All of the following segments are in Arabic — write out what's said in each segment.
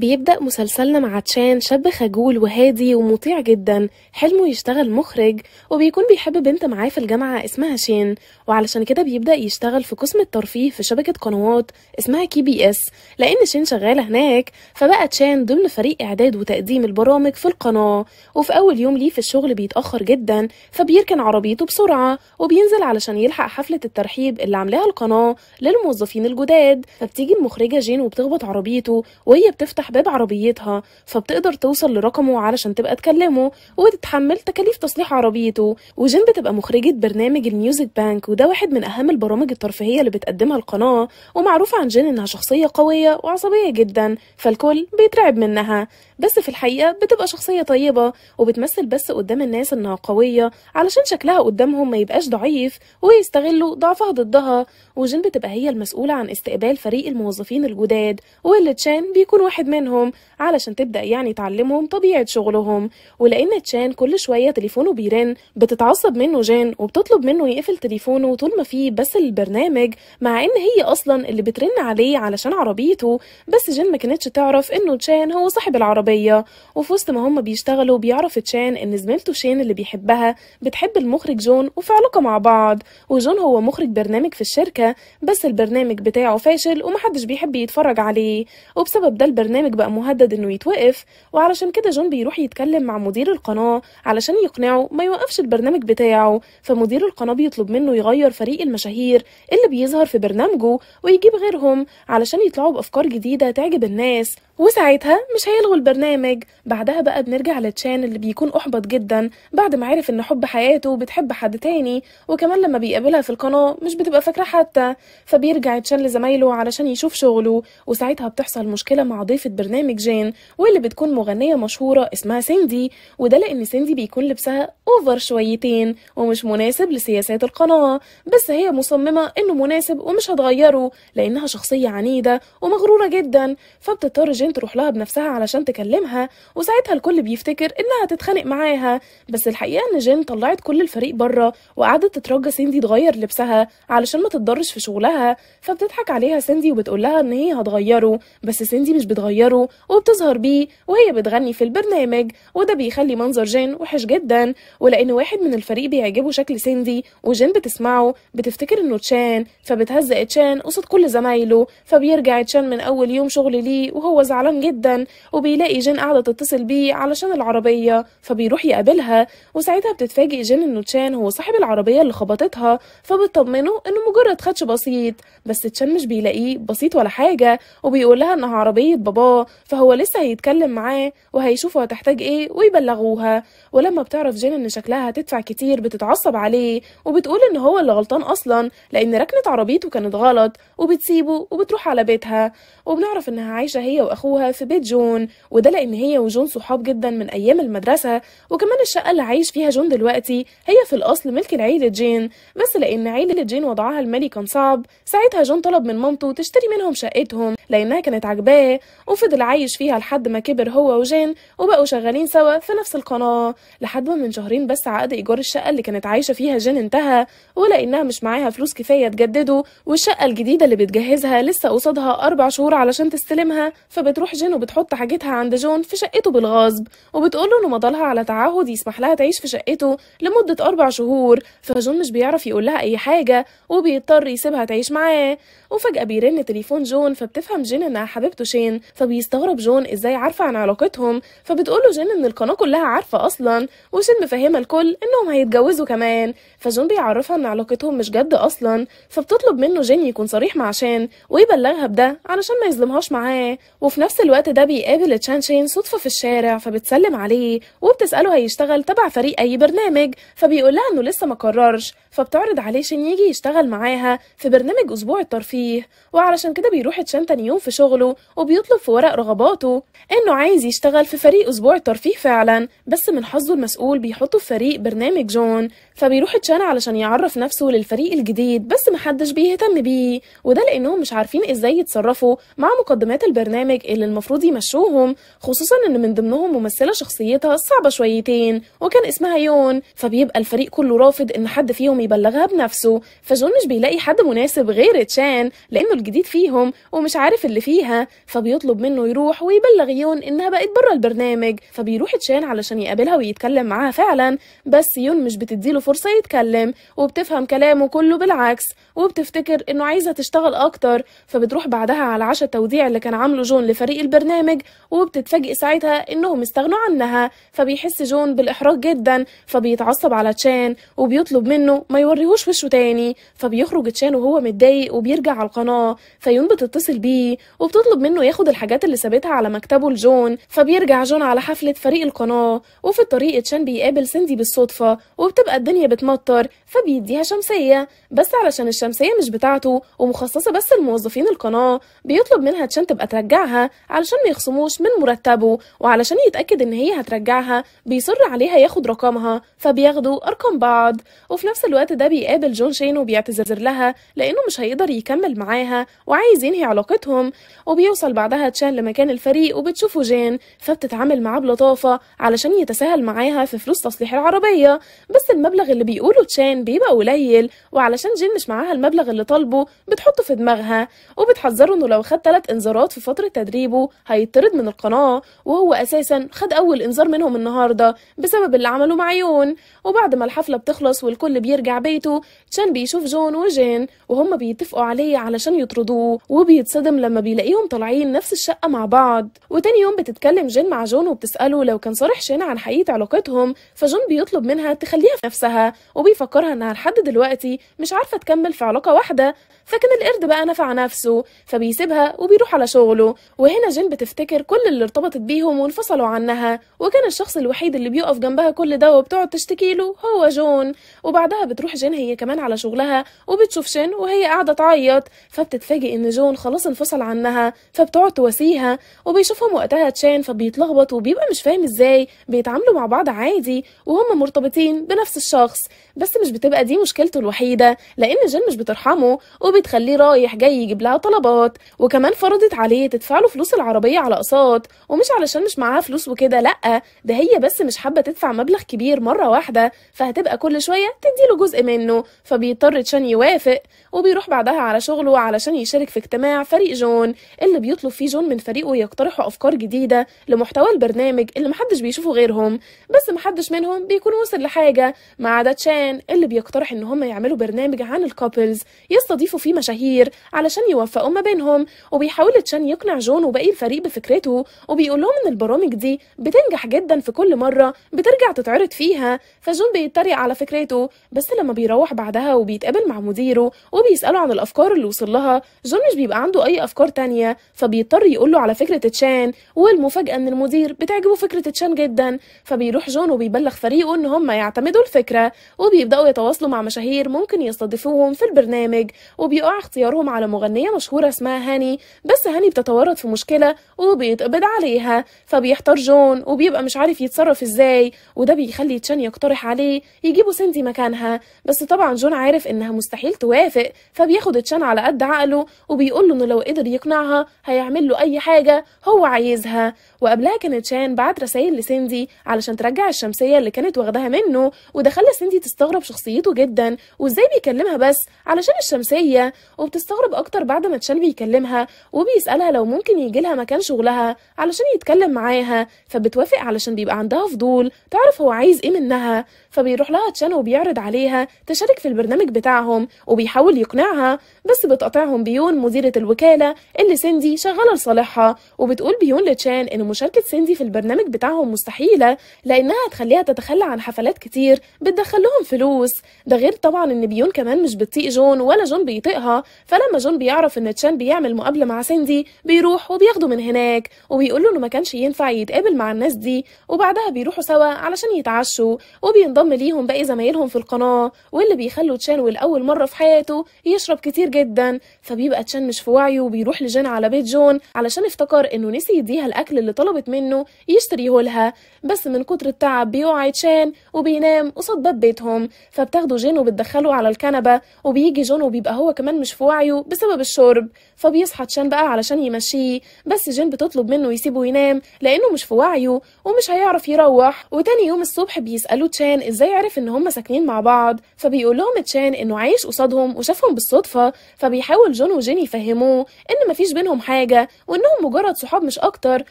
بيبدأ مسلسلنا مع تشان شاب خجول وهادي ومطيع جدا حلمه يشتغل مخرج وبيكون بيحب بنت معاه في الجامعة اسمها شين وعلشان كده بيبدأ يشتغل في قسم الترفيه في شبكة قنوات اسمها كي بي اس لأن شين شغالة هناك فبقى تشان ضمن فريق إعداد وتقديم البرامج في القناة وفي أول يوم ليه في الشغل بيتأخر جدا فبيركن عربيته بسرعة وبينزل علشان يلحق حفلة الترحيب اللي عاملاها القناة للموظفين الجداد فبتيجي المخرجة جين وبتخبط عربيته وهي بتفتح باب عربيتها فبتقدر توصل لرقمه علشان تبقى تكلمه وتتحمل تكاليف تصليح عربيته وجين بتبقى مخرجة برنامج الميوزك بانك وده واحد من أهم البرامج الترفيهية اللي بتقدمها القناة ومعروف عن جين إنها شخصية قوية وعصبية جدا فالكل بيترعب منها بس في الحقيقة بتبقى شخصية طيبة وبتمثل بس قدام الناس إنها قوية علشان شكلها قدامهم ما يبقاش ضعيف ويستغلوا ضعفها ضدها وجين بتبقى هي المسؤولة عن استقبال فريق الموظفين الجداد واللي تشان بيكون واحد منهم علشان تبدأ يعني تعلمهم طبيعة شغلهم ولأن تشان كل شوية تليفونه بيرن بتتعصب منه جان وبتطلب منه يقفل تليفونه طول ما فيه بس البرنامج مع إن هي أصلا اللي بترن عليه علشان عربيته بس جان ما كانتش تعرف إنه تشان هو صاحب العربية وفي وسط ما هم بيشتغلوا بيعرف تشان إن زميلته شين اللي بيحبها بتحب المخرج جون وفي علاقة مع بعض وجون هو مخرج برنامج في الشركة بس البرنامج بتاعه فاشل ومحدش بيحب يتفرج عليه وبسبب ده البرنامج البرنامج بقى مهدد انه يتوقف وعلشان كده جون بيروح يتكلم مع مدير القناه علشان يقنعه ما يوقفش البرنامج بتاعه فمدير القناه بيطلب منه يغير فريق المشاهير اللي بيظهر في برنامجه ويجيب غيرهم علشان يطلعوا بافكار جديده تعجب الناس وساعتها مش هيلغوا البرنامج بعدها بقى بنرجع لتشان اللي بيكون أحبط جدا بعد ما عرف إن حب حياته بتحب حد تاني وكمان لما بيقابلها في القناة مش بتبقى فاكرة حتى فبيرجع تشان لزمايله علشان يشوف شغله وساعتها بتحصل مشكلة مع ضيفة برنامج جين واللي بتكون مغنية مشهورة اسمها سيندي وده لأن سيندي بيكون لبسها أوفر شويتين ومش مناسب لسياسات القناة بس هي مصممة إنه مناسب ومش هتغيره لأنها شخصية عنيدة ومغرورة جدا فبتضطر جين تروح لها بنفسها علشان تكلمها وساعتها الكل بيفتكر انها تتخانق معاها بس الحقيقه ان جين طلعت كل الفريق بره وقعدت تترجى سيندي تغير لبسها علشان ما تتضرش في شغلها فبتضحك عليها سيندي وبتقول لها ان هي هتغيره بس سيندي مش بتغيره وبتظهر بيه وهي بتغني في البرنامج وده بيخلي منظر جين وحش جدا ولان واحد من الفريق بيعجبه شكل سيندي وجين بتسمعه بتفتكر انه تشان فبتهزق تشان قصاد كل زمايله فبيرجع تشان من اول يوم شغل ليه وهو زعلان زعلان جدا وبيلاقي جين قاعدة تتصل بيه علشان العربية فبيروح يقابلها وساعتها بتتفاجئ جين انه تشان هو صاحب العربية اللي خبطتها فبتطمنه انه مجرد خدش بسيط بس تشان مش بيلاقيه بسيط ولا حاجة وبيقولها انها عربية باباه فهو لسه هيتكلم معاه وهيشوفوا هتحتاج ايه ويبلغوها ولما بتعرف جين ان شكلها هتدفع كتير بتتعصب عليه وبتقول ان هو اللي غلطان اصلا لان ركنة عربيته كانت غلط وبتسيبه وبتروح على بيتها وبنعرف انها عايشة هي واخوها اخوها في بيت جون وده لان هي وجون صحاب جدا من ايام المدرسه وكمان الشقه اللي عايش فيها جون دلوقتي هي في الاصل ملك العيله جين بس لان عيله جين وضعها المالي كان صعب ساعتها جون طلب من مامته تشتري منهم شقتهم لانها كانت عاجباه وفضل عايش فيها لحد ما كبر هو وجين وبقوا شغالين سوا في نفس القناه لحد ما من شهرين بس عقد ايجار الشقه اللي كانت عايشه فيها جين انتهى ولانها مش معاها فلوس كفايه تجدده والشقه الجديده اللي بتجهزها لسه قصادها اربع شهور علشان تستلمها فب بتروح جين وبتحط حاجتها عند جون في شقته بالغصب وبتقوله انه مضالها على تعهد يسمح لها تعيش في شقته لمدة أربع شهور فجون مش بيعرف يقول لها أي حاجة وبيضطر يسيبها تعيش معاه وفجأة بيرن تليفون جون فبتفهم جين إنها حبيبته شين فبيستغرب جون إزاي عارفة عن علاقتهم فبتقوله جين إن القناة كلها عارفة أصلا وشين مفهمة الكل إنهم هيتجوزوا كمان فجون بيعرفها إن علاقتهم مش جد أصلا فبتطلب منه جين يكون صريح مع شين ويبلغها بده علشان ما يظلمهاش معاه وفي وفي نفس الوقت ده بيقابل تشانشين صدفة في الشارع فبتسلم عليه وبتسأله هيشتغل تبع فريق أي برنامج فبيقول لها إنه لسه ما قررش فبتعرض عليه عشان يجي يشتغل معاها في برنامج أسبوع الترفيه وعلشان كده بيروح تاني يوم في شغله وبيطلب في ورق رغباته إنه عايز يشتغل في فريق أسبوع الترفيه فعلا بس من حظه المسؤول بيحطه في فريق برنامج جون فبيروح اتشان علشان يعرف نفسه للفريق الجديد بس محدش بيهتم بيه وده لأنهم مش عارفين إزاي يتصرفوا مع مقدمات البرنامج اللي المفروض يمشوهم خصوصا إن من ضمنهم ممثلة شخصيتها صعبة شويتين وكان اسمها يون فبيبقى الفريق كله رافض إن حد فيهم يبلغها بنفسه فجون مش بيلاقي حد مناسب غير تشان لانه الجديد فيهم ومش عارف اللي فيها فبيطلب منه يروح ويبلغ يون انها بقت بره البرنامج فبيروح تشان علشان يقابلها ويتكلم معاها فعلا بس يون مش بتديله فرصه يتكلم وبتفهم كلامه كله بالعكس وبتفتكر انه عايزه تشتغل اكتر فبتروح بعدها على عشاء التوديع اللي كان عامله جون لفريق البرنامج وبتتفاجئ ساعتها انهم استغنوا عنها فبيحس جون بالاحراج جدا فبيتعصب على تشان وبيطلب منه ما يوريهوش وشه تاني فبيخرج تشان وهو متضايق وبيرجع على القناه فيون بتتصل بيه وبتطلب منه ياخد الحاجات اللي سابتها على مكتبه لجون فبيرجع جون على حفله فريق القناه وفي الطريق تشان بيقابل سندي بالصدفه وبتبقى الدنيا بتمطر فبيديها شمسيه بس علشان الشمسيه مش بتاعته ومخصصه بس لموظفين القناه بيطلب منها تشان تبقى ترجعها علشان ما يخصموش من مرتبه وعلشان يتاكد ان هي هترجعها بيصر عليها ياخد رقمها فبياخدوا ارقام بعض وفي نفس الوقت الوقت ده بيقابل جون شين وبيعتذر لها لأنه مش هيقدر يكمل معاها وعايز ينهي علاقتهم وبيوصل بعدها تشان لمكان الفريق وبتشوفه جين فبتتعامل معاه بلطافة علشان يتساهل معاها في فلوس تصليح العربية بس المبلغ اللي بيقوله تشان بيبقى قليل وعلشان جين مش معاها المبلغ اللي طالبه بتحطه في دماغها وبتحذره انه لو خد ثلاث انذارات في فترة تدريبه هيطرد من القناة وهو أساسا خد أول انذار منهم النهاردة بسبب اللي عمله مع يون وبعد ما الحفلة بتخلص والكل بيرجع بيته عشان بيشوف جون وجين وهم بيتفقوا عليه علشان يطردوه وبيتصدم لما بيلاقيهم طالعين نفس الشقة مع بعض وتاني يوم بتتكلم جين مع جون وبتسأله لو كان صرح شين عن حقيقة علاقتهم فجون بيطلب منها تخليها في نفسها وبيفكرها انها لحد دلوقتي مش عارفة تكمل في علاقة واحدة فكان القرد بقى نفع نفسه فبيسيبها وبيروح على شغله وهنا جين بتفتكر كل اللي ارتبطت بيهم وانفصلوا عنها وكان الشخص الوحيد اللي بيقف جنبها كل ده وبتقعد تشتكي له هو جون وبعدها بتروح جين هي كمان على شغلها وبتشوف جين وهي قاعده تعيط فبتتفاجئ ان جون خلاص انفصل عنها فبتقعد تواسيها وبيشوفهم وقتها تشان فبيتلخبط وبيبقى مش فاهم ازاي بيتعاملوا مع بعض عادي وهم مرتبطين بنفس الشخص بس مش بتبقى دي مشكلته الوحيده لان جين مش بترحمه وبي بتخليه رايح جاي يجيب لها طلبات وكمان فرضت عليه تدفع له فلوس العربيه على اقساط ومش علشان مش معاها فلوس وكده لا ده هي بس مش حابه تدفع مبلغ كبير مره واحده فهتبقى كل شويه تدي له جزء منه فبيضطر تشان يوافق وبيروح بعدها على شغله علشان يشارك في اجتماع فريق جون اللي بيطلب فيه جون من فريقه يقترحوا افكار جديده لمحتوى البرنامج اللي محدش بيشوفه غيرهم بس محدش منهم بيكون وصل لحاجه ما عدا تشان اللي بيقترح ان هم يعملوا برنامج عن الكابلز يستضيفوا فيه في مشاهير علشان يوفقوا ما بينهم وبيحاول تشان يقنع جون وباقي الفريق بفكرته وبيقول لهم ان البرامج دي بتنجح جدا في كل مره بترجع تتعرض فيها فجون بيتريق على فكرته بس لما بيروح بعدها وبيتقابل مع مديره وبيساله عن الافكار اللي وصل لها جون مش بيبقى عنده اي افكار تانية فبيضطر يقول له على فكره تشان والمفاجاه ان المدير بتعجبه فكره تشان جدا فبيروح جون وبيبلغ فريقه ان هم يعتمدوا الفكره وبيبداوا يتواصلوا مع مشاهير ممكن يستضيفوهم في البرنامج وبيقع اختيارهم على مغنية مشهورة اسمها هاني بس هاني بتتورط في مشكلة وبيتقبض عليها فبيحتار جون وبيبقى مش عارف يتصرف ازاي وده بيخلي تشان يقترح عليه يجيبوا سنتي مكانها بس طبعا جون عارف انها مستحيل توافق فبياخد تشان على قد عقله وبيقول له انه لو قدر يقنعها هيعمل له اي حاجة هو عايزها وقبلها كانت شان بعت رسائل لسندي علشان ترجع الشمسيه اللي كانت واخداها منه وده خلى سندي تستغرب شخصيته جدا وازاي بيكلمها بس علشان الشمسيه وبتستغرب اكتر بعد ما تشان بيكلمها وبيسالها لو ممكن يجي لها مكان شغلها علشان يتكلم معاها فبتوافق علشان بيبقى عندها فضول تعرف هو عايز ايه منها فبيروح لها تشان وبيعرض عليها تشارك في البرنامج بتاعهم وبيحاول يقنعها بس بتقاطعهم بيون مديرة الوكالة اللي سندي شغالة لصالحها وبتقول بيون لتشان إن مشاركة سندي في البرنامج بتاعهم مستحيلة لأنها هتخليها تتخلى عن حفلات كتير بتدخل لهم فلوس ده غير طبعا إن بيون كمان مش بتطيق جون ولا جون بيطيقها فلما جون بيعرف إن تشان بيعمل مقابلة مع سندي بيروح وبياخده من هناك وبيقول له إنه ما كانش ينفع يتقابل مع الناس دي وبعدها بيروحوا سوا علشان يتعشوا وبينضم انضم ليهم باقي زمايلهم في القناه واللي بيخلوا تشان والأول مره في حياته يشرب كتير جدا فبيبقى تشان مش في وعيه وبيروح لجان على بيت جون علشان افتكر انه نسي يديها الاكل اللي طلبت منه يشتريه لها بس من كتر التعب بيقع تشان وبينام قصاد باب بيتهم فبتاخده جين وبتدخله على الكنبه وبيجي جون وبيبقى هو كمان مش في وعيه بسبب الشرب فبيصحى تشان بقى علشان يمشيه بس جين بتطلب منه يسيبه ينام لانه مش في وعيه ومش هيعرف يروح وتاني يوم الصبح بيسالوه تشان ازاي عرف ان هم ساكنين مع بعض فبيقول لهم تشان انه عايش قصادهم وشافهم بالصدفه فبيحاول جون وجين يفهموه ان مفيش بينهم حاجه وانهم مجرد صحاب مش اكتر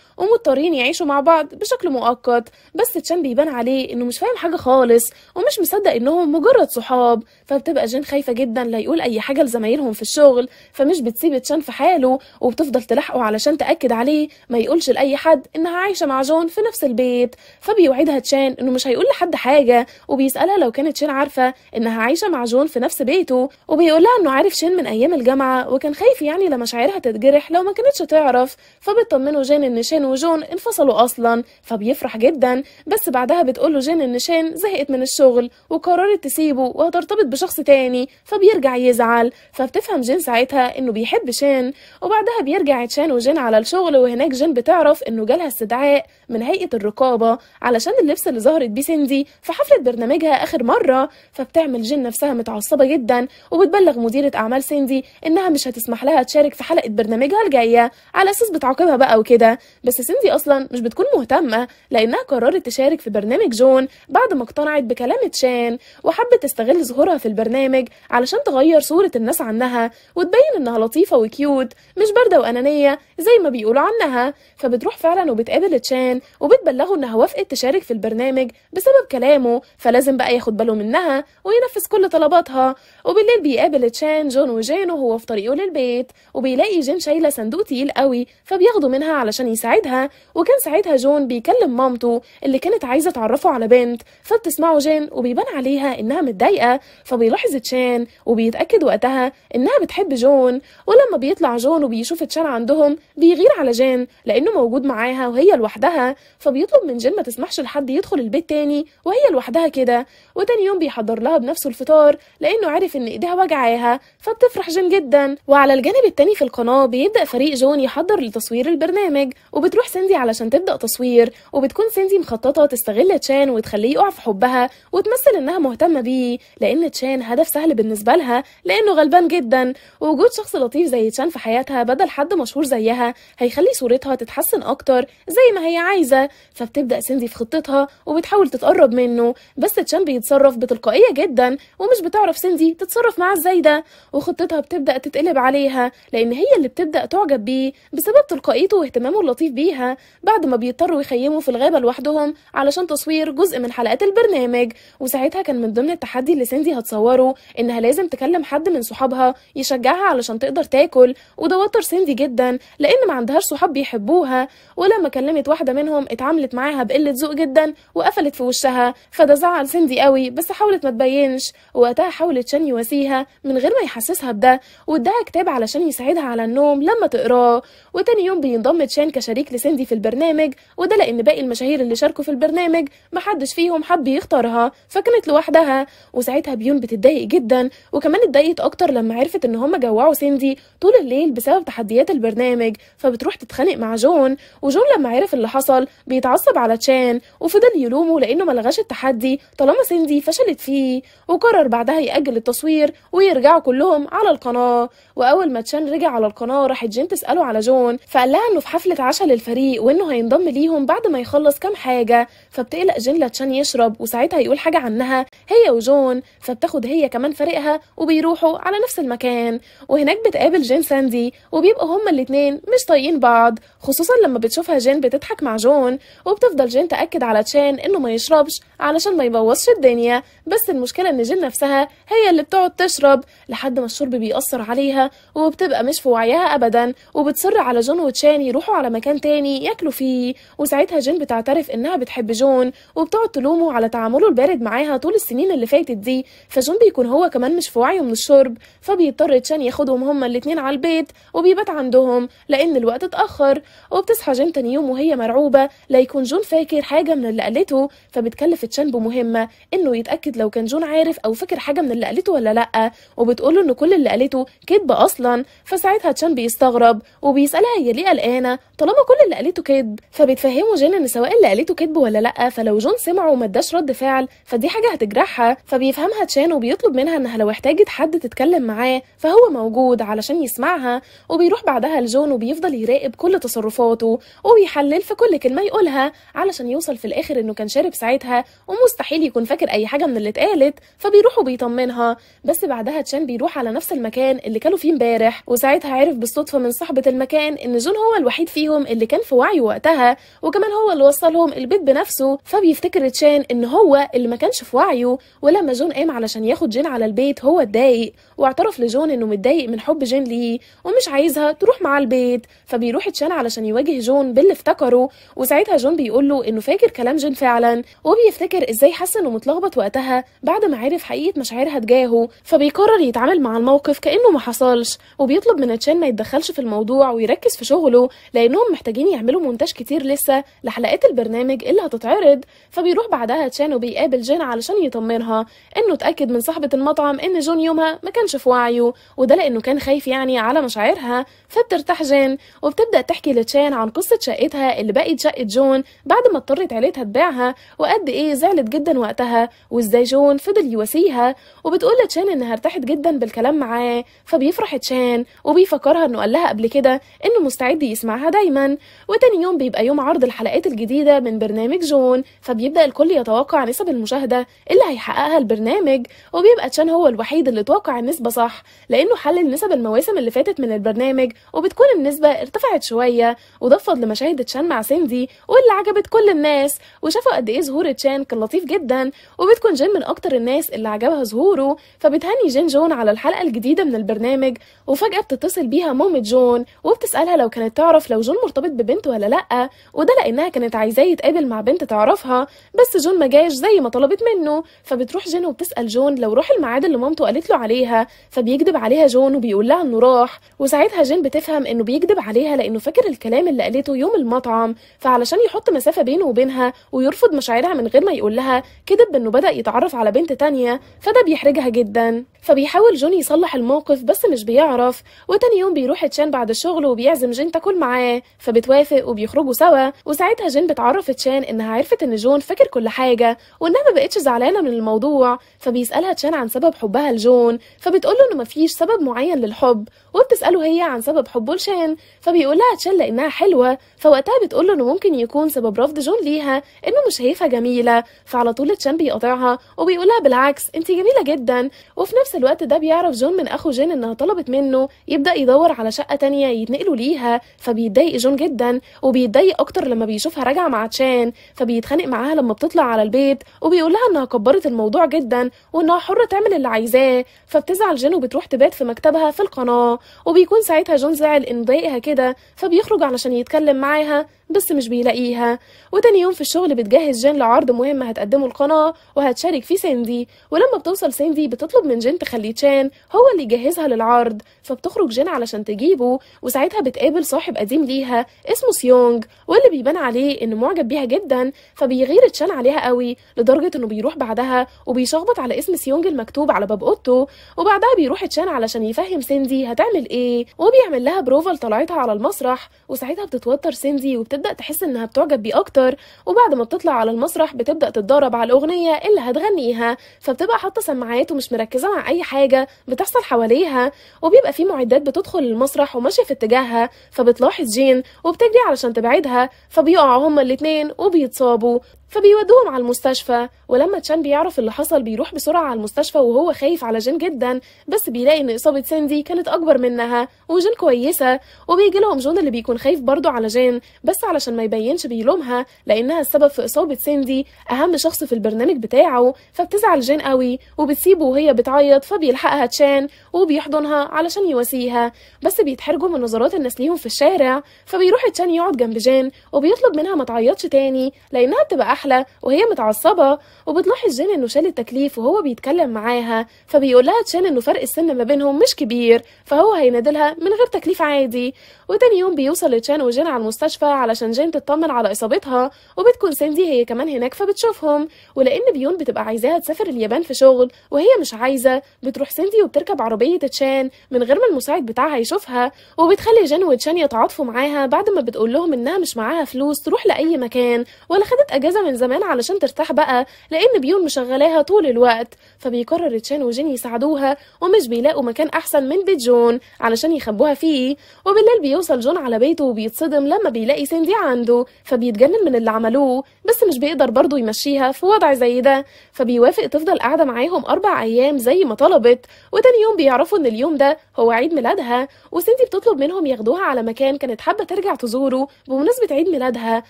ومضطرين يعيشوا مع بعض بشكل مؤقت بس تشان بيبان عليه انه مش فاهم حاجه خالص ومش مصدق انهم مجرد صحاب فبتبقى جين خايفه جدا لا يقول اي حاجه لزمايلهم في الشغل فمش بتسيب تشان في حاله وبتفضل تلاحقه علشان تاكد عليه ما يقولش لاي حد انها عايشه مع جون في نفس البيت فبيوعدها تشان انه مش هيقول لحد حاجه وبيسألها لو كانت شين عارفة إنها عايشة مع جون في نفس بيته وبيقول لها إنه عارف شين من أيام الجامعة وكان خايف يعني لمشاعرها مشاعرها تتجرح لو ما كانتش تعرف فبتطمنه جين إن شين وجون انفصلوا أصلا فبيفرح جدا بس بعدها بتقول له جين إن شين زهقت من الشغل وقررت تسيبه وهترتبط بشخص تاني فبيرجع يزعل فبتفهم جين ساعتها إنه بيحب شين وبعدها بيرجع تشان وجين على الشغل وهناك جين بتعرف إنه جالها استدعاء من هيئه الرقابه علشان اللبس اللي ظهرت بيه سندي في حفله برنامجها اخر مره فبتعمل جين نفسها متعصبه جدا وبتبلغ مديره اعمال سندي انها مش هتسمح لها تشارك في حلقه برنامجها الجايه على اساس بتعاقبها بقى وكده بس سندي اصلا مش بتكون مهتمه لانها قررت تشارك في برنامج جون بعد ما اقتنعت بكلام تشان وحبت تستغل ظهورها في البرنامج علشان تغير صوره الناس عنها وتبين انها لطيفه وكيوت مش بارده وانانيه زي ما بيقولوا عنها فبتروح فعلا وبتقابل تشان وبتبلغه انها وافقت تشارك في البرنامج بسبب كلامه فلازم بقى ياخد باله منها وينفذ كل طلباتها وبالليل بيقابل تشان جون وجين وهو في طريقه للبيت وبيلاقي جين شايله صندوق تقيل قوي فبياخده منها علشان يساعدها وكان ساعتها جون بيكلم مامته اللي كانت عايزه تعرفه على بنت فبتسمعه جين وبيبان عليها انها متضايقه فبيلاحظ تشان وبيتاكد وقتها انها بتحب جون ولما بيطلع جون وبيشوف تشان عندهم بيغير على جين لانه موجود معاها وهي لوحدها فبيطلب من جين ما تسمحش لحد يدخل البيت تاني وهي لوحدها كده وتاني يوم بيحضر لها بنفسه الفطار لانه عارف ان ايديها وجعاها فبتفرح جين جدا وعلى الجانب التاني في القناه بيبدا فريق جون يحضر لتصوير البرنامج وبتروح سندي علشان تبدا تصوير وبتكون سندي مخططه تستغل تشان وتخليه يقع في حبها وتمثل انها مهتمه بيه لان تشان هدف سهل بالنسبه لها لانه غلبان جدا وجود شخص لطيف زي تشان في حياتها بدل حد مشهور زيها هيخلي صورتها تتحسن اكتر زي ما هي عايزه عايزه فبتبدا سندي في خطتها وبتحاول تتقرب منه بس تشان بيتصرف بتلقائيه جدا ومش بتعرف سندي تتصرف معاه ازاي ده وخطتها بتبدا تتقلب عليها لان هي اللي بتبدا تعجب بيه بسبب تلقائيته واهتمامه اللطيف بيها بعد ما بيضطروا يخيموا في الغابه لوحدهم علشان تصوير جزء من حلقات البرنامج وساعتها كان من ضمن التحدي اللي سندي هتصوره انها لازم تكلم حد من صحابها يشجعها علشان تقدر تاكل وده وتر سندي جدا لان ما عندهاش صحاب بيحبوها ولما كلمت واحده منهم منهم اتعاملت معاها بقلة ذوق جدا وقفلت في وشها فده زعل سندي قوي بس حاولت ما تبينش وقتها حاولت شان يواسيها من غير ما يحسسها بده واداها كتاب علشان يساعدها على النوم لما تقراه وتاني يوم بينضم شان كشريك لسندي في البرنامج وده لان باقي المشاهير اللي شاركوا في البرنامج محدش فيهم حب يختارها فكانت لوحدها وساعتها بيون بتتضايق جدا وكمان اتضايقت اكتر لما عرفت ان هم جوعوا سندي طول الليل بسبب تحديات البرنامج فبتروح تتخانق مع جون وجون لما عرف اللي حصل حصل بيتعصب على تشان وفضل يلومه لانه ملغاش التحدي طالما سندي فشلت فيه وقرر بعدها يأجل التصوير ويرجعوا كلهم على القناه واول ما تشان رجع على القناه راحت جين تساله على جون فقال لها انه في حفله عشاء للفريق وانه هينضم ليهم بعد ما يخلص كام حاجه فبتقلق جين لتشان يشرب وساعتها يقول حاجه عنها هي وجون فبتاخد هي كمان فريقها وبيروحوا على نفس المكان وهناك بتقابل جين ساندي وبيبقوا هما الاتنين مش طايقين بعض خصوصا لما بتشوفها جين بتضحك مع جون وبتفضل جين تأكد على تشين إنه ما يشربش علشان ما يبوظش الدنيا بس المشكلة إن جين نفسها هي اللي بتقعد تشرب لحد ما الشرب بيأثر عليها وبتبقى مش في وعيها أبدا وبتصر على جون وتشان يروحوا على مكان تاني ياكلوا فيه وساعتها جين بتعترف إنها بتحب جون وبتقعد تلومه على تعامله البارد معاها طول السنين اللي فاتت دي فجون بيكون هو كمان مش في وعيه من الشرب فبيضطر تشان ياخدهم هما الاتنين على البيت وبيبات عندهم لأن الوقت اتأخر وبتصحى جين تاني يوم وهي مرعوبة الخطوبه لا يكون جون فاكر حاجه من اللي قالته فبتكلف تشانبو مهمه انه يتاكد لو كان جون عارف او فاكر حاجه من اللي قالته ولا لا وبتقول له ان كل اللي قالته كذب اصلا فساعتها تشان بيستغرب وبيسالها هي ليه قلقانه طالما كل اللي قالته كذب فبتفهمه جين ان سواء اللي قالته كذب ولا لا فلو جون سمعه وما اداش رد فعل فدي حاجه هتجرحها فبيفهمها تشان وبيطلب منها انها لو احتاجت حد تتكلم معاه فهو موجود علشان يسمعها وبيروح بعدها لجون وبيفضل يراقب كل تصرفاته وبيحلل في كل الماء يقولها علشان يوصل في الاخر انه كان شارب ساعتها ومستحيل يكون فاكر اي حاجه من اللي اتقالت فبيروح وبيطمنها بس بعدها تشان بيروح على نفس المكان اللي كانوا فيه امبارح وساعتها عرف بالصدفه من صاحبه المكان ان جون هو الوحيد فيهم اللي كان في وعيه وقتها وكمان هو اللي وصلهم البيت بنفسه فبيفتكر تشان ان هو اللي ما كانش في وعيه ولما جون قام علشان ياخد جين على البيت هو اتضايق واعترف لجون انه متضايق من حب جين ليه ومش عايزها تروح معاه البيت فبيروح تشان علشان يواجه جون باللي افتكره وساعتها جون بيقول له انه فاكر كلام جين فعلا وبيفتكر ازاي حس انه متلخبط وقتها بعد ما عرف حقيقه مشاعرها تجاهه فبيقرر يتعامل مع الموقف كانه ما حصلش وبيطلب من تشان ما يتدخلش في الموضوع ويركز في شغله لانهم محتاجين يعملوا مونتاج كتير لسه لحلقات البرنامج اللي هتتعرض فبيروح بعدها تشان وبيقابل جين علشان يطمنها انه اتاكد من صاحبه المطعم ان جون يومها ما كانش في وعيه وده لانه كان خايف يعني على مشاعرها فبترتاح جين وبتبدا تحكي لتشان عن قصه شقتها اللي بقت شقة جون بعد ما اضطرت عيلتها تبيعها وقد إيه زعلت جدا وقتها وإزاي جون فضل يواسيها وبتقول لتشان إنها ارتاحت جدا بالكلام معاه فبيفرح تشان وبيفكرها إنه قال لها قبل كده إنه مستعد يسمعها دايما وتاني يوم بيبقى يوم عرض الحلقات الجديدة من برنامج جون فبيبدأ الكل يتوقع نسب المشاهدة اللي هيحققها البرنامج وبيبقى تشان هو الوحيد اللي توقع النسبة صح لأنه حلل نسب المواسم اللي فاتت من البرنامج وبتكون النسبة ارتفعت شوية وضفض لمشاهد تشان مع سين دي واللي عجبت كل الناس وشافوا قد ايه ظهور تشان كان لطيف جدا وبتكون جين من اكتر الناس اللي عجبها ظهوره فبتهني جين جون على الحلقه الجديده من البرنامج وفجاه بتتصل بيها مامة جون وبتسالها لو كانت تعرف لو جون مرتبط ببنت ولا لا وده لانها كانت عايزاه يتقابل مع بنت تعرفها بس جون ما جاش زي ما طلبت منه فبتروح جين وبتسال جون لو روح الميعاد اللي مامته قالت له عليها فبيكذب عليها جون وبيقول لها انه راح وساعتها جين بتفهم انه بيكذب عليها لانه فاكر الكلام اللي قالته يوم المطعم فعلشان يحط مسافه بينه وبينها ويرفض مشاعرها من غير ما يقول لها كدب انه بدا يتعرف على بنت تانية فده بيحرجها جدا فبيحاول جون يصلح الموقف بس مش بيعرف وتاني يوم بيروح تشان بعد الشغل وبيعزم جين تاكل معاه فبتوافق وبيخرجوا سوا وساعتها جين بتعرف تشان انها عرفت ان جون فاكر كل حاجه وانها ما بقتش زعلانه من الموضوع فبيسالها تشان عن سبب حبها لجون فبتقوله انه ما فيش سبب معين للحب وبتساله هي عن سبب حبه لشان فبيقولها تشان لانها حلوه فوقتها بتقوله انه ممكن يكون سبب رفض جون ليها انه مش شايفها جميله فعلى طول تشان بيقاطعها وبيقولها بالعكس انت جميله جدا وفي نفس نفس الوقت ده بيعرف جون من اخو جين انها طلبت منه يبدا يدور على شقه تانية يتنقلوا ليها فبيتضايق جون جدا وبيتضايق اكتر لما بيشوفها راجعه مع تشان فبيتخانق معاها لما بتطلع على البيت وبيقول لها انها كبرت الموضوع جدا وانها حره تعمل اللي عايزاه فبتزعل جين وبتروح تبات في مكتبها في القناه وبيكون ساعتها جون زعل ان ضايقها كده فبيخرج علشان يتكلم معاها بس مش بيلاقيها وتاني يوم في الشغل بتجهز جين لعرض مهم هتقدمه القناة وهتشارك فيه ساندي ولما بتوصل ساندي بتطلب من جين تخلي تشان هو اللي يجهزها للعرض فبتخرج جين علشان تجيبه وساعتها بتقابل صاحب قديم ليها اسمه سيونج واللي بيبان عليه انه معجب بيها جدا فبيغير تشان عليها قوي لدرجة انه بيروح بعدها وبيشخبط على اسم سيونج المكتوب على باب اوضته وبعدها بيروح تشان علشان يفهم ساندي هتعمل ايه وبيعمل لها بروفا لطلعتها على المسرح وساعتها بتتوتر ساندي وبتبدأ بتبدأ تحس إنها بتعجب بيه أكتر وبعد ما بتطلع على المسرح بتبدأ تتدرب على الأغنية اللي هتغنيها فبتبقى حاطة سماعات ومش مركزة مع أي حاجة بتحصل حواليها وبيبقى في معدات بتدخل المسرح وماشية في اتجاهها فبتلاحظ جين وبتجري علشان تبعدها فبيقعوا هما الاتنين وبيتصابوا فبيودوهم على المستشفى ولما تشان بيعرف اللي حصل بيروح بسرعة على المستشفى وهو خايف على جين جدا بس بيلاقي ان اصابة ساندي كانت اكبر منها وجين كويسة وبيجي لهم جون اللي بيكون خايف برضه على جين بس علشان ما يبينش بيلومها لانها السبب في اصابة ساندي اهم شخص في البرنامج بتاعه فبتزعل جين قوي وبتسيبه وهي بتعيط فبيلحقها تشان وبيحضنها علشان يواسيها بس بيتحرجوا من نظرات الناس ليهم في الشارع فبيروح تشان يقعد جنب جين وبيطلب منها ما تعيطش تاني لانها بتبقى رحلة وهي متعصبة وبتلاحظ جين إنه شال التكليف وهو بيتكلم معاها فبيقولها تشان إنه فرق السن ما بينهم مش كبير فهو هينادلها من غير تكليف عادي وتاني يوم بيوصل تشان وجين على المستشفى علشان جين تطمن على إصابتها وبتكون ساندي هي كمان هناك فبتشوفهم ولأن بيون بتبقى عايزاها تسافر اليابان في شغل وهي مش عايزة بتروح ساندي وبتركب عربية تشان من غير ما المساعد بتاعها يشوفها وبتخلي جين وتشان يتعاطفوا معاها بعد ما بتقول لهم إنها مش معاها فلوس تروح لأي مكان ولا خدت أجازة من من زمان علشان ترتاح بقى لأن بيون مشغلاها طول الوقت فبيقرر تشان وجين يساعدوها ومش بيلاقوا مكان أحسن من بيت جون علشان يخبوها فيه وبالليل بيوصل جون على بيته وبيتصدم لما بيلاقي سندي عنده فبيتجنن من اللي عملوه بس مش بيقدر برضه يمشيها في وضع زي ده فبيوافق تفضل قاعدة معاهم أربع أيام زي ما طلبت وتاني يوم بيعرفوا إن اليوم ده هو عيد ميلادها وسندي بتطلب منهم ياخدوها على مكان كانت حابة ترجع تزوره بمناسبة عيد ميلادها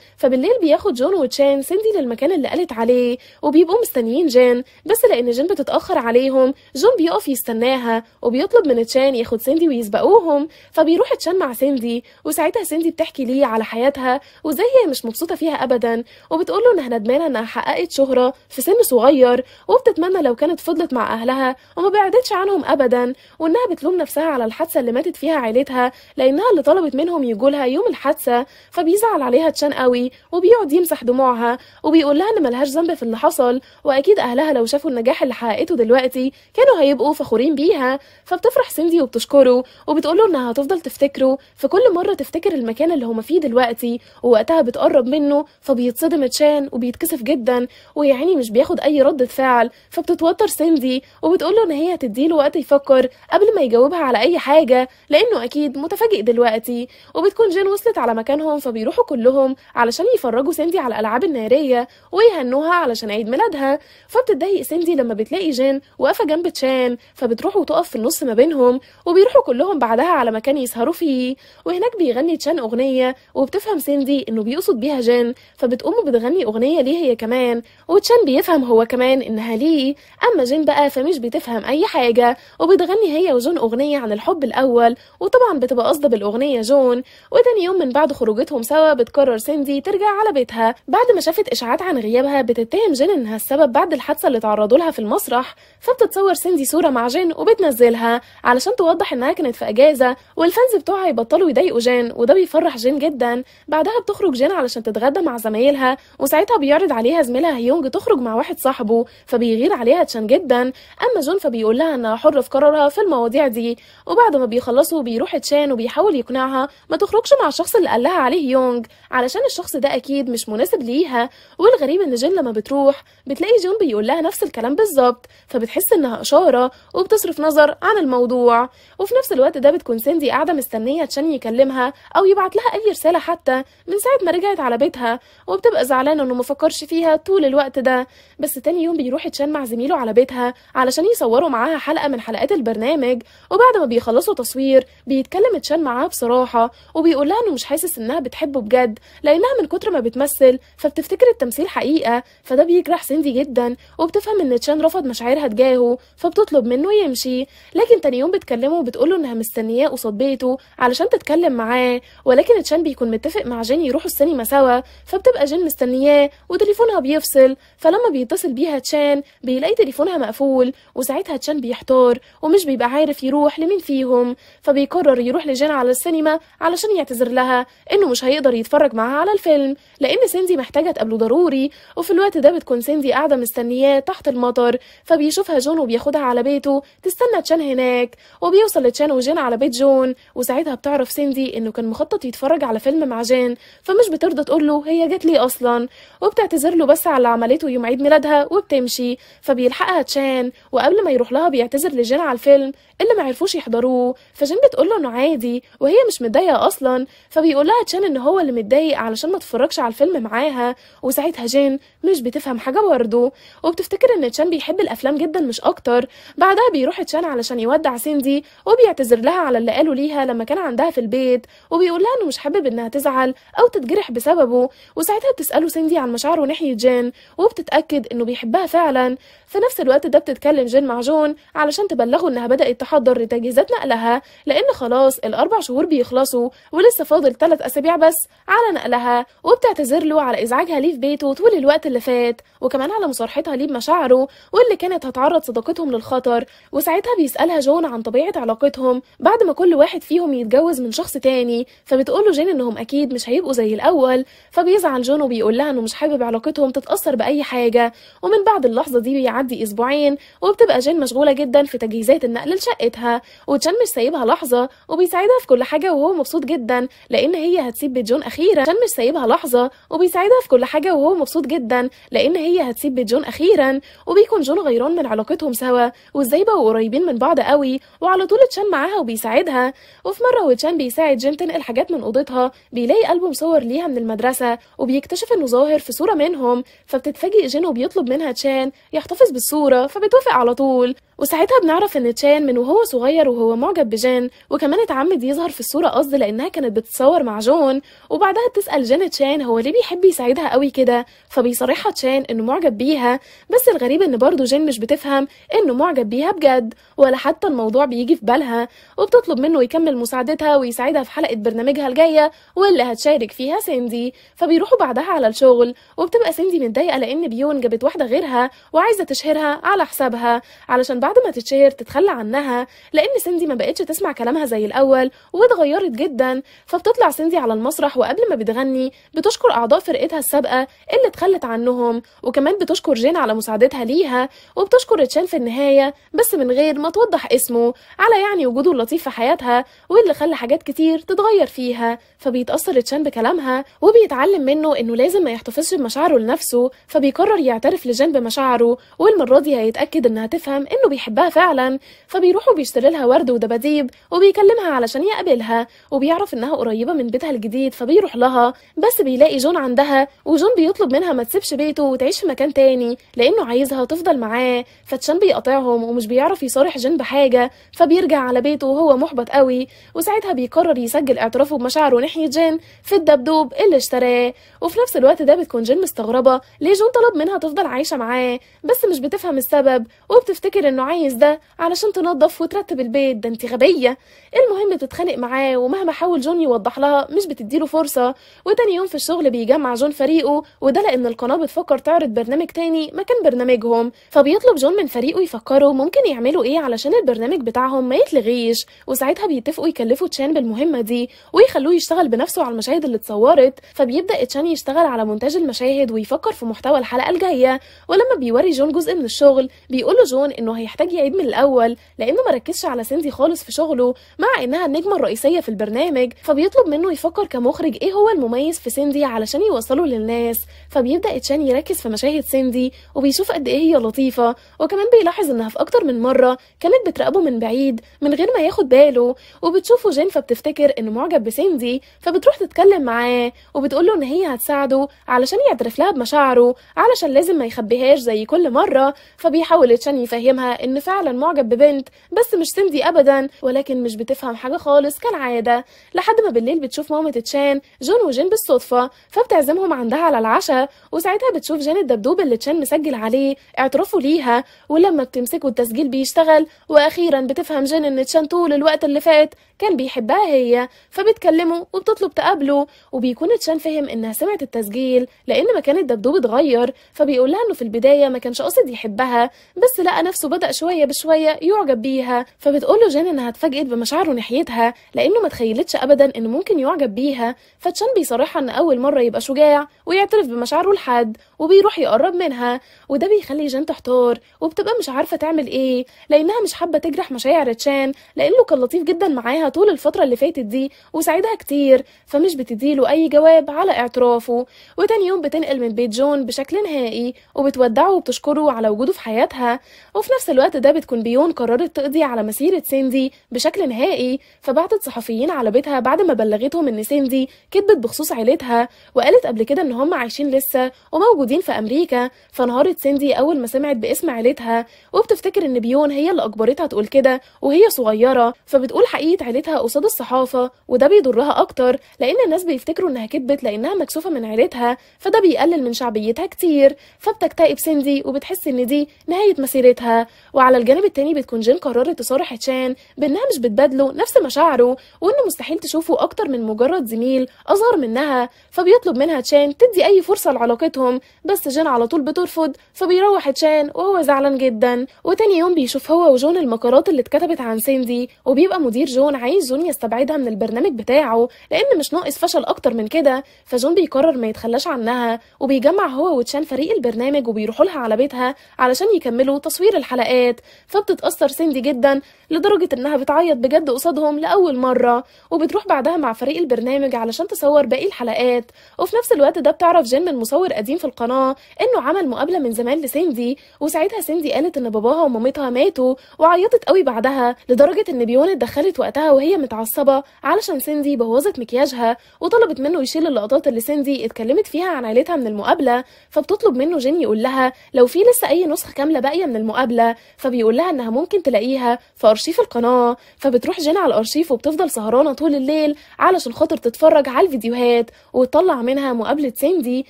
فبالليل بياخد جون وتشان سندي عادي للمكان اللي قالت عليه وبيبقوا مستنيين جين بس لان جين بتتاخر عليهم جون بيقف يستناها وبيطلب من تشان ياخد سندي ويسبقوهم فبيروح تشان مع سندي وساعتها سندي بتحكي ليه على حياتها وازاي هي مش مبسوطه فيها ابدا وبتقول له انها ندمانه انها حققت شهره في سن صغير وبتتمنى لو كانت فضلت مع اهلها وما بعدتش عنهم ابدا وانها بتلوم نفسها على الحادثه اللي ماتت فيها عيلتها لانها اللي طلبت منهم يجولها يوم الحادثه فبيزعل عليها تشان قوي وبيقعد يمسح دموعها وبيقول لها ان ملهاش ذنب في اللي حصل واكيد اهلها لو شافوا النجاح اللي حققته دلوقتي كانوا هيبقوا فخورين بيها فبتفرح سندي وبتشكره وبتقول له انها هتفضل تفتكره في كل مره تفتكر المكان اللي هما فيه دلوقتي ووقتها بتقرب منه فبيتصدم تشان وبيتكسف جدا ويعني مش بياخد اي ردة فعل فبتتوتر سندي وبتقول له ان هي هتديله وقت يفكر قبل ما يجاوبها على اي حاجه لانه اكيد متفاجئ دلوقتي وبتكون جين وصلت على مكانهم فبيروحوا كلهم علشان يفرجوا سندي على الالعاب الناريه شويه ويهنوها علشان عيد ميلادها فبتتضايق سندي لما بتلاقي جين واقفه جنب تشان فبتروح وتقف في النص ما بينهم وبيروحوا كلهم بعدها على مكان يسهروا فيه وهناك بيغني تشان اغنيه وبتفهم سندي انه بيقصد بيها جين فبتقوم بتغني اغنيه ليه هي كمان وتشان بيفهم هو كمان انها ليه اما جين بقى فمش بتفهم اي حاجه وبتغني هي وجون اغنيه عن الحب الاول وطبعا بتبقى قاصده بالاغنيه جون وتاني يوم من بعد خروجتهم سوا بتقرر سندي ترجع على بيتها بعد ما شافت الإشاعات عن غيابها بتتهم جين إنها السبب بعد الحادثة اللي تعرضوا لها في المسرح فبتتصور سندي صورة مع جين وبتنزلها علشان توضح إنها كانت في أجازة والفانز بتوعها يبطلوا يضايقوا جين وده بيفرح جين جدا بعدها بتخرج جين علشان تتغدى مع زمايلها وساعتها بيعرض عليها زميلها هيونج تخرج مع واحد صاحبه فبيغير عليها تشان جدا أما جون فبيقول لها إنها حرة في قرارها في المواضيع دي وبعد ما بيخلصوا بيروح تشان وبيحاول يقنعها ما تخرجش مع الشخص اللي قالها عليه يونج علشان الشخص ده أكيد مش مناسب ليها والغريب ان جين لما بتروح بتلاقي جون بيقول لها نفس الكلام بالظبط فبتحس انها اشاره وبتصرف نظر عن الموضوع وفي نفس الوقت ده بتكون ساندي قاعده مستنيه تشان يكلمها او يبعت لها اي رساله حتى من ساعه ما رجعت على بيتها وبتبقى زعلانه انه مفكرش فيها طول الوقت ده بس تاني يوم بيروح تشان مع زميله على بيتها علشان يصوروا معاها حلقه من حلقات البرنامج وبعد ما بيخلصوا تصوير بيتكلم تشان معاها بصراحه وبيقول لها انه مش حاسس انها بتحبه بجد لانها من كتر ما بتمثل فبتفتكر تمثيل حقيقة فده بيجرح سندي جدا وبتفهم ان تشان رفض مشاعرها تجاهه فبتطلب منه يمشي لكن تاني يوم بتكلمه وبتقوله انها مستنياه قصاد بيته علشان تتكلم معاه ولكن تشان بيكون متفق مع جين يروحوا السينما سوا فبتبقى جين مستنياه وتليفونها بيفصل فلما بيتصل بيها تشان بيلاقي تليفونها مقفول وساعتها تشان بيحتار ومش بيبقى عارف يروح لمين فيهم فبيقرر يروح لجين على السينما علشان يعتذر لها انه مش هيقدر يتفرج معاها على الفيلم لان سندي محتاجه تقابله ضروري وفي الوقت ده بتكون سندي قاعدة مستنياه تحت المطر فبيشوفها جون وبياخدها على بيته تستنى تشان هناك وبيوصل تشان وجين على بيت جون وساعتها بتعرف سندي انه كان مخطط يتفرج على فيلم مع جين فمش بترضى تقول له هي جت ليه اصلا وبتعتذر له بس على اللي عملته يوم عيد ميلادها وبتمشي فبيلحقها تشان وقبل ما يروح لها بيعتذر لجين على الفيلم اللي ما عرفوش يحضروه فجين بتقول له انه عادي وهي مش متضايقه اصلا فبيقول لها تشان ان هو اللي متضايق علشان ما تفرجش على الفيلم معاها وساعتها جين مش بتفهم حاجة برضه وبتفتكر إن تشان بيحب الأفلام جدا مش أكتر بعدها بيروح تشان علشان يودع سيندي وبيعتذر لها على اللي قاله ليها لما كان عندها في البيت وبيقول لها إنه مش حابب إنها تزعل أو تتجرح بسببه وساعتها بتسأله سيندي عن مشاعره ناحية جين وبتتأكد إنه بيحبها فعلا في نفس الوقت ده بتتكلم جين مع جون علشان تبلغه إنها بدأت تحضر لتجهيزات نقلها لأن خلاص الأربع شهور بيخلصوا ولسه فاضل ثلاث أسابيع بس على نقلها وبتعتذر له على إزعاجها ليه في بيت بيته طول الوقت اللي فات وكمان على مصارحتها ليه بمشاعره واللي كانت هتعرض صداقتهم للخطر وساعتها بيسألها جون عن طبيعة علاقتهم بعد ما كل واحد فيهم يتجوز من شخص تاني له جين انهم اكيد مش هيبقوا زي الاول فبيزعل جون وبيقول لها انه مش حابب علاقتهم تتأثر بأي حاجة ومن بعد اللحظة دي بيعدي اسبوعين وبتبقى جين مشغولة جدا في تجهيزات النقل لشقتها وتشان مش سايبها لحظة وبيساعدها في كل حاجة وهو مبسوط جدا لأن هي هتسيب بيت جون أخيرا تشان مش سايبها لحظة وبيساعدها في كل حاجة وهو مبسوط جدا لان هي هتسيب بيت جون اخيرا وبيكون جون غيران من علاقتهم سوا وازاي بقوا قريبين من بعض قوي وعلى طول تشان معاها وبيساعدها وفي مره وتشان بيساعد جيم تنقل حاجات من اوضتها بيلاقي البوم صور ليها من المدرسه وبيكتشف انه ظاهر في صوره منهم فبتتفاجئ جين وبيطلب منها تشان يحتفظ بالصوره فبتوافق على طول وساعتها بنعرف ان تشان من وهو صغير وهو معجب بجان وكمان اتعمد يظهر في الصوره قصد لانها كانت بتتصور مع جون وبعدها بتسال جان تشان هو ليه بيحب يساعدها قوي كده فبيصرحها تشان انه معجب بيها بس الغريب ان برضه جان مش بتفهم انه معجب بيها بجد ولا حتى الموضوع بيجي في بالها وبتطلب منه يكمل مساعدتها ويساعدها في حلقه برنامجها الجايه واللي هتشارك فيها سيندي فبيروحوا بعدها على الشغل وبتبقى سيندي متضايقه لان بيون جابت واحده غيرها وعايزه تشهرها على حسابها علشان بعد بعد ما تتشهر تتخلى عنها لأن سندي ما بقتش تسمع كلامها زي الأول واتغيرت جدا فبتطلع سندي على المسرح وقبل ما بتغني بتشكر أعضاء فرقتها السابقة اللي اتخلت عنهم وكمان بتشكر جين على مساعدتها ليها وبتشكر تشان في النهاية بس من غير ما توضح اسمه على يعني وجوده اللطيف في حياتها واللي خلى حاجات كتير تتغير فيها فبيتأثر تشان بكلامها وبيتعلم منه إنه لازم ما يحتفظش بمشاعره لنفسه فبيقرر يعترف لجين بمشاعره والمرة دي هيتأكد إنها تفهم إنه بيحبها فعلا فبيروح وبيشتري لها ورد ودباديب وبيكلمها علشان يقابلها وبيعرف انها قريبه من بيتها الجديد فبيروح لها بس بيلاقي جون عندها وجون بيطلب منها ما تسيبش بيته وتعيش في مكان تاني لانه عايزها تفضل معاه فتشان بيقاطعهم ومش بيعرف يصارح جون بحاجه فبيرجع على بيته وهو محبط قوي وساعتها بيقرر يسجل اعترافه بمشاعره ناحيه جين في الدبدوب اللي اشتراه وفي نفس الوقت ده بتكون جين مستغربه ليه جون طلب منها تفضل عايشه معاه بس مش بتفهم السبب وبتفتكر انه عايز ده علشان تنظف وترتب البيت ده انت غبيه المهم تتخانق معاه ومهما حاول جون يوضح لها مش بتديله فرصه وتاني يوم في الشغل بيجمع جون فريقه وده لان القناه بتفكر تعرض برنامج تاني مكان برنامجهم فبيطلب جون من فريقه يفكروا ممكن يعملوا ايه علشان البرنامج بتاعهم ما يتلغيش وساعتها بيتفقوا يكلفوا تشان بالمهمه دي ويخلوه يشتغل بنفسه على المشاهد اللي اتصورت فبيبدا تشان يشتغل على مونتاج المشاهد ويفكر في محتوى الحلقه الجايه ولما بيوري جون جزء من الشغل بيقول له جون انه هيحتاج محتاج يعيد من الاول لانه ما ركزش على سندي خالص في شغله مع انها النجمه الرئيسيه في البرنامج فبيطلب منه يفكر كمخرج ايه هو المميز في سندي علشان يوصله للناس فبيبدا تشان يركز في مشاهد سندي وبيشوف قد ايه هي لطيفه وكمان بيلاحظ انها في اكتر من مره كانت بتراقبه من بعيد من غير ما ياخد باله وبتشوفه جين فبتفتكر انه معجب بسندي فبتروح تتكلم معاه وبتقول له ان هي هتساعده علشان يعترف لها بمشاعره علشان لازم ما يخبيهاش زي كل مره فبيحاول تشان يفهمها ان فعلا معجب ببنت بس مش سندي ابدا ولكن مش بتفهم حاجه خالص كالعاده لحد ما بالليل بتشوف ماما تشان جون وجين بالصدفه فبتعزمهم عندها على العشاء وساعتها بتشوف جين الدبدوب اللي تشان مسجل عليه اعترافه ليها ولما بتمسكه التسجيل بيشتغل واخيرا بتفهم جين ان تشان طول الوقت اللي فات كان بيحبها هي فبتكلمه وبتطلب تقابله وبيكون تشان فهم انها سمعت التسجيل لان مكان الدبدوب اتغير فبيقول لها انه في البدايه ما كانش قاصد يحبها بس لقى نفسه بدا تبدأ شوية بشوية يعجب بيها فبتقول له جان إنها اتفاجئت بمشاعره ناحيتها لأنه ما تخيلتش أبدا إنه ممكن يعجب بيها فتشان بيصرحها إن أول مرة يبقى شجاع ويعترف بمشاعره لحد وبيروح يقرب منها وده بيخلي جان تحتار وبتبقى مش عارفه تعمل ايه لانها مش حابه تجرح مشاعر تشان لانه كان لطيف جدا معاها طول الفتره اللي فاتت دي وساعدها كتير فمش بتديله اي جواب على اعترافه وتاني يوم بتنقل من بيت جون بشكل نهائي وبتودعه وبتشكره على وجوده في حياتها وفي نفس الوقت ده بتكون بيون قررت تقضي على مسيره سيندي بشكل نهائي فبعتت صحفيين على بيتها بعد ما بلغتهم ان سيندي كذبت بخصوص عيلتها وقالت قبل كده ان هم عايشين لسه وموجودين موجودين في أمريكا فانهارت سندي أول ما سمعت باسم عيلتها وبتفتكر إن بيون هي اللي أجبرتها تقول كده وهي صغيرة فبتقول حقيقة عيلتها قصاد الصحافة وده بيضرها أكتر لأن الناس بيفتكروا إنها كدبت لأنها مكسوفة من عيلتها فده بيقلل من شعبيتها كتير فبتكتئب سندي وبتحس إن دي نهاية مسيرتها وعلى الجانب التاني بتكون جين قررت تصارح تشان بإنها مش بتبادله نفس مشاعره وانه مستحيل تشوفه أكتر من مجرد زميل أصغر منها فبيطلب منها تشان تدي أي فرصة لعلاقتهم بس جين على طول بترفض فبيروح تشان وهو زعلان جدا وتاني يوم بيشوف هو وجون المقالات اللي اتكتبت عن سيندي وبيبقى مدير جون عايز جون يستبعدها من البرنامج بتاعه لان مش ناقص فشل اكتر من كده فجون بيقرر ما يتخلاش عنها وبيجمع هو وتشان فريق البرنامج وبيروحوا لها على بيتها علشان يكملوا تصوير الحلقات فبتتاثر سيندي جدا لدرجه انها بتعيط بجد قصادهم لاول مره وبتروح بعدها مع فريق البرنامج علشان تصور باقي الحلقات وفي نفس الوقت ده بتعرف جين من مصور قديم في القناه قناه انه عمل مقابله من زمان لسندي وساعتها سندي قالت ان باباها ومامتها ماتوا وعيطت قوي بعدها لدرجه ان بيون اتدخلت وقتها وهي متعصبه علشان سندي بوظت مكياجها وطلبت منه يشيل اللقطات اللي سندي اتكلمت فيها عن عيلتها من المقابله فبتطلب منه جين يقول لها لو في لسه اي نسخه كامله باقيه من المقابله فبيقول لها انها ممكن تلاقيها في ارشيف القناه فبتروح جين على الارشيف وبتفضل سهرانه طول الليل علشان خاطر تتفرج على الفيديوهات وتطلع منها مقابله سندي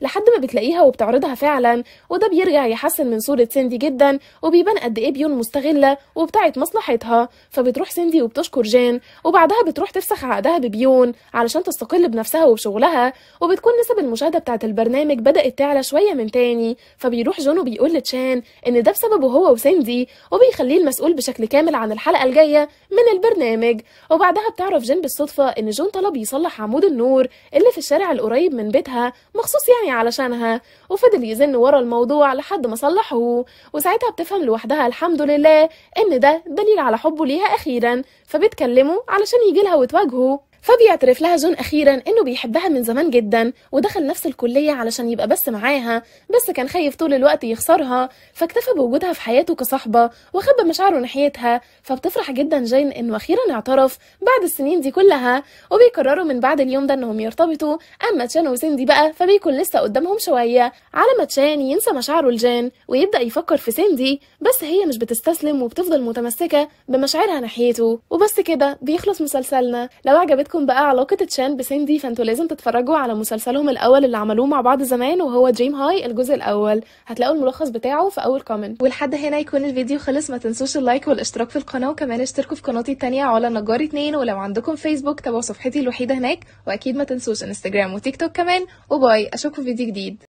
لحد ما بتلاقيها وبتعرضها فعلا وده بيرجع يحسن من صورة سندي جدا وبيبان قد ايه بيون مستغلة وبتاعت مصلحتها فبتروح سندي وبتشكر جان وبعدها بتروح تفسخ عقدها ببيون علشان تستقل بنفسها وبشغلها وبتكون نسب المشاهدة بتاعت البرنامج بدأت تعلى شوية من تاني فبيروح جون وبيقول لتشان ان ده بسببه هو وسندي وبيخليه المسؤول بشكل كامل عن الحلقة الجاية من البرنامج وبعدها بتعرف جين بالصدفة ان جون طلب يصلح عمود النور اللي في الشارع القريب من بيتها مخصوص يعني علشانها وفضل يزن ورا الموضوع لحد ما صلحوه وساعتها بتفهم لوحدها الحمد لله ان ده دليل على حبه ليها اخيرا فبتكلمه علشان يجيلها وتواجهه فبيعترف لها جون أخيرا إنه بيحبها من زمان جدا ودخل نفس الكلية علشان يبقى بس معاها بس كان خايف طول الوقت يخسرها فاكتفى بوجودها في حياته كصاحبة وخبى مشاعره ناحيتها فبتفرح جدا جين إنه أخيرا اعترف بعد السنين دي كلها وبيقرروا من بعد اليوم ده إنهم يرتبطوا أما تشان وسندي بقى فبيكون لسه قدامهم شوية على ما تشان ينسى مشاعره لجين ويبدأ يفكر في سندي بس هي مش بتستسلم وبتفضل متمسكة بمشاعرها ناحيته وبس كده بيخلص مسلسلنا لو عجبت لكم بقى علاقة تشان بسندي فانتوا لازم تتفرجوا على مسلسلهم الأول اللي عملوه مع بعض زمان وهو دريم هاي الجزء الأول هتلاقوا الملخص بتاعه في أول كومنت ولحد هنا يكون الفيديو خلص ما تنسوش اللايك والاشتراك في القناة وكمان اشتركوا في قناتي التانية على نجار اتنين ولو عندكم فيسبوك تابعوا صفحتي الوحيدة هناك وأكيد ما تنسوش انستجرام وتيك توك كمان وباي أشوفكم في فيديو جديد